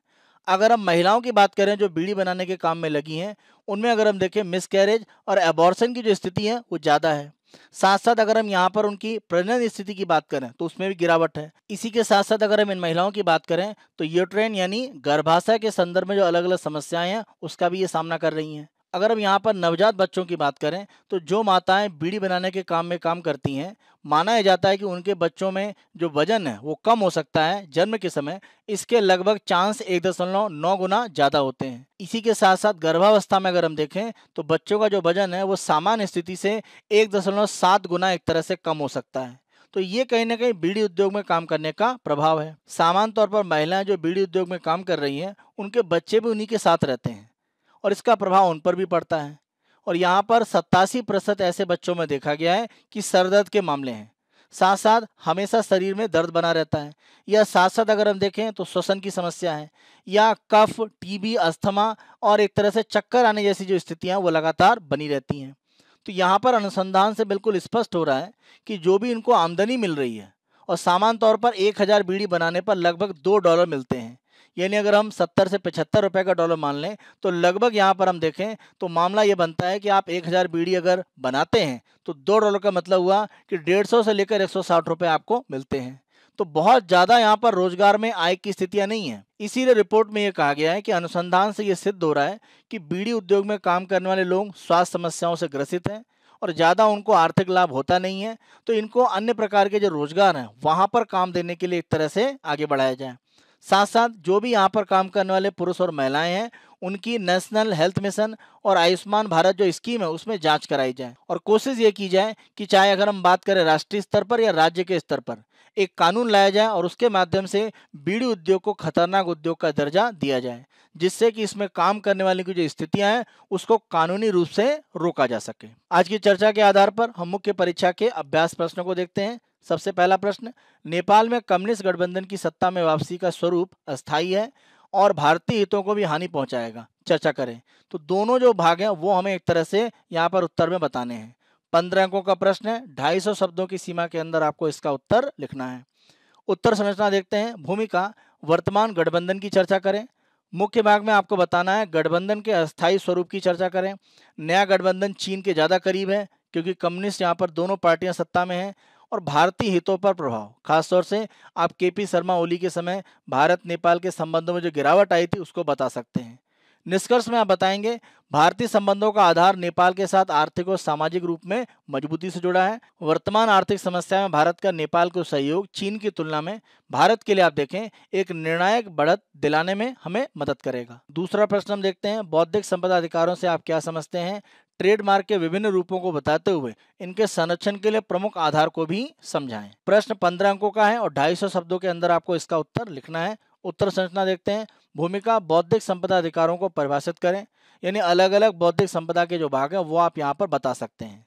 अगर हम महिलाओं की बात करें जो बीड़ी बनाने के काम में लगी हैं उनमें अगर हम देखें मिस और एबॉर्सन की जो स्थिति है वो ज़्यादा है साथ साथ अगर हम यहाँ पर उनकी प्रजनन स्थिति की बात करें तो उसमें भी गिरावट है इसी के साथ साथ अगर हम इन महिलाओं की बात करें तो यूट्रेन यानी गर्भाशय के संदर्भ में जो अलग अलग समस्याएं हैं उसका भी ये सामना कर रही हैं अगर हम यहाँ पर नवजात बच्चों की बात करें तो जो माताएं बीड़ी बनाने के काम में काम करती हैं माना जाता है कि उनके बच्चों में जो वजन है वो कम हो सकता है जन्म के समय इसके लगभग चांस एक दशमलव नौ गुना ज़्यादा होते हैं इसी के साथ साथ गर्भावस्था में अगर हम देखें तो बच्चों का जो वजन है वो सामान्य स्थिति से एक दशमलव सात गुना एक तरह से कम हो सकता है तो ये कहीं ना कहीं बीड़ी उद्योग में काम करने का प्रभाव है सामान्य तौर पर महिलाएं जो बीड़ी उद्योग में काम कर रही हैं उनके बच्चे भी उन्हीं के साथ रहते हैं और इसका प्रभाव उन पर भी पड़ता है और यहाँ पर सत्तासी प्रतिशत ऐसे बच्चों में देखा गया है कि सरदर्द के मामले हैं साथ साथ हमेशा शरीर में दर्द बना रहता है या साथ साथ अगर हम देखें तो श्वसन की समस्या है या कफ टीबी अस्थमा और एक तरह से चक्कर आने जैसी जो स्थितियाँ वो लगातार बनी रहती हैं तो यहाँ पर अनुसंधान से बिल्कुल स्पष्ट हो रहा है कि जो भी इनको आमदनी मिल रही है और सामान्य तौर पर एक हज़ार बीड़ी बनाने पर लगभग दो डॉलर मिलते हैं यानी अगर हम सत्तर से पचहत्तर रुपए का डॉलर मान लें तो लगभग यहाँ पर हम देखें तो मामला ये बनता है कि आप एक हज़ार बीड़ी अगर बनाते हैं तो दो डॉलर का मतलब हुआ कि डेढ़ सौ से लेकर एक सौ साठ रुपये आपको मिलते हैं तो बहुत ज़्यादा यहाँ पर रोजगार में आय की स्थितियाँ नहीं है इसीलिए रिपोर्ट में ये कहा गया है कि अनुसंधान से ये सिद्ध हो रहा है कि बीड़ी उद्योग में काम करने वाले लोग स्वास्थ्य समस्याओं से ग्रसित हैं और ज़्यादा उनको आर्थिक लाभ होता नहीं है तो इनको अन्य प्रकार के जो रोजगार हैं वहाँ पर काम देने के लिए एक तरह से आगे बढ़ाया जाए साथ साथ जो भी यहाँ पर काम करने वाले पुरुष और महिलाएं हैं उनकी नेशनल हेल्थ मिशन और आयुष्मान भारत जो स्कीम है उसमें जांच कराई जाए और कोशिश ये की जाए कि चाहे अगर हम बात करें राष्ट्रीय स्तर पर या राज्य के स्तर पर एक कानून लाया जाए और उसके माध्यम से बीड़ी उद्योग को खतरनाक उद्योग का दर्जा दिया जाए जिससे कि इसमें काम करने वाले की जो स्थितियां हैं उसको कानूनी रूप से रोका जा सके आज की चर्चा के आधार पर हम मुख्य परीक्षा के अभ्यास प्रश्नों को देखते हैं सबसे पहला प्रश्न नेपाल में कम्युनिस्ट गठबंधन की सत्ता में वापसी का स्वरूप अस्थायी है और भारतीय हितों को भी हानि पहुंचाएगा चर्चा करें तो दोनों जो भाग हैं वो हमें एक तरह से यहाँ पर उत्तर में बताने हैं पंद्रह अंकों का प्रश्न है ढाई सौ शब्दों की सीमा के अंदर आपको इसका उत्तर लिखना है उत्तर संरचना देखते हैं भूमिका वर्तमान गठबंधन की चर्चा करें मुख्य भाग में आपको बताना है गठबंधन के अस्थायी स्वरूप की चर्चा करें नया गठबंधन चीन के ज़्यादा करीब है क्योंकि कम्युनिस्ट यहाँ पर दोनों पार्टियां सत्ता में हैं और भारतीय हितों पर प्रभाव खासतौर से आप के पी शर्मा ओली के समय भारत नेपाल के संबंधों में जो गिरावट आई थी उसको बता सकते हैं निष्कर्ष में आप बताएंगे भारतीय संबंधों का आधार नेपाल के साथ आर्थिक और सामाजिक रूप में मजबूती से जुड़ा है वर्तमान आर्थिक समस्या में भारत का नेपाल को सहयोग चीन की तुलना में भारत के लिए आप देखें एक निर्णायक बढ़त दिलाने में हमें मदद करेगा दूसरा प्रश्न हम देखते हैं बौद्धिक संपदा अधिकारों से आप क्या समझते हैं ट्रेडमार्क के विभिन्न रूपों को बताते हुए इनके संरक्षण के लिए प्रमुख आधार को भी समझाएं प्रश्न पंद्रह अंकों का है और ढाई शब्दों के अंदर आपको इसका उत्तर लिखना है उत्तर संरचना देखते हैं भूमिका बौद्धिक संपदा अधिकारों को परिभाषित करें यानी अलग अलग बौद्धिक संपदा के जो भाग हैं वो आप यहाँ पर बता सकते हैं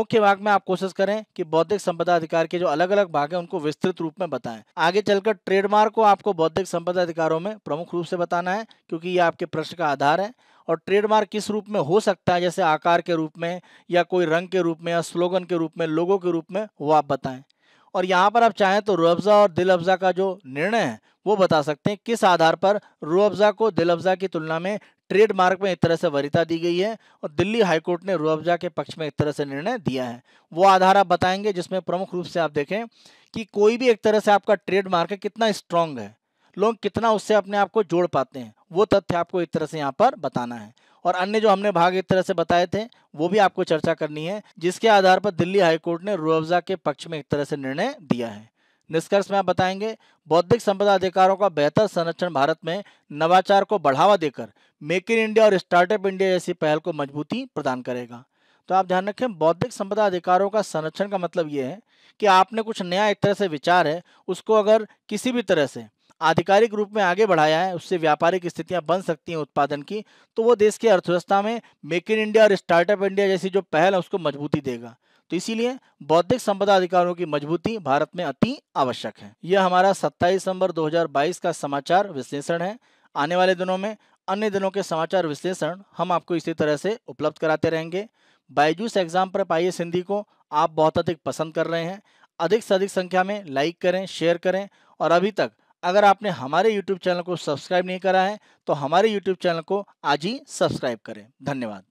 मुख्य भाग में आप कोशिश करें कि बौद्धिक संपदा अधिकार के जो अलग अलग भाग हैं उनको विस्तृत रूप में बताएं आगे चलकर ट्रेडमार्क को आपको बौद्धिक संपदा अधिकारों में प्रमुख रूप से बताना है क्योंकि ये आपके प्रश्न का आधार है और ट्रेडमार्क किस रूप में हो सकता है जैसे आकार के रूप में या कोई रंग के रूप में या स्लोगन के रूप में लोगों के रूप में वो आप बताएं और यहाँ पर आप चाहें तो रुअफ़ा और दिल अफजा का जो निर्णय है वो बता सकते हैं किस आधार पर रुअफ़ा को दिल अफजा की तुलना में ट्रेडमार्क में एक तरह से वरीता दी गई है और दिल्ली हाईकोर्ट ने रुअफ़ा के पक्ष में एक तरह से निर्णय दिया है वो आधार आप बताएंगे जिसमें प्रमुख रूप से आप देखें कि कोई भी एक तरह से आपका ट्रेडमार्क कितना स्ट्रांग है लोग कितना उससे अपने आप को जोड़ पाते हैं वो तथ्य आपको एक तरह से यहाँ पर बताना है और अन्य जो हमने भाग एक तरह से बताए थे वो भी आपको चर्चा करनी है जिसके आधार पर दिल्ली हाईकोर्ट ने रूअफ़ा के पक्ष में एक तरह से निर्णय दिया है निष्कर्ष में आप बताएंगे बौद्धिक संपदा अधिकारों का बेहतर संरक्षण भारत में नवाचार को बढ़ावा देकर मेक इन इंडिया और स्टार्टअप इंडिया जैसी पहल को मजबूती प्रदान करेगा तो आप ध्यान रखें बौद्धिक संपदा अधिकारों का संरक्षण का मतलब ये है कि आपने कुछ नया एक तरह से विचार है उसको अगर किसी भी तरह से आधिकारिक रूप में आगे बढ़ाया है उससे व्यापारिक स्थितियां बन सकती हैं उत्पादन की तो वो देश की अर्थव्यवस्था में मेक इन इंडिया और स्टार्टअप इंडिया जैसी जो पहल है उसको मजबूती देगा तो इसीलिए बौद्धिक संपदा अधिकारों की मजबूती भारत में अति आवश्यक है यह हमारा 27 दिसंबर 2022 का समाचार विश्लेषण है आने वाले दिनों में अन्य दिनों के समाचार विश्लेषण हम आपको इसी तरह से उपलब्ध कराते रहेंगे बायजूस एग्जाम पर पाइए सिंधी को आप बहुत अधिक पसंद कर रहे हैं अधिक से अधिक संख्या में लाइक करें शेयर करें और अभी तक अगर आपने हमारे YouTube चैनल को सब्सक्राइब नहीं करा है तो हमारे YouTube चैनल को आज ही सब्सक्राइब करें धन्यवाद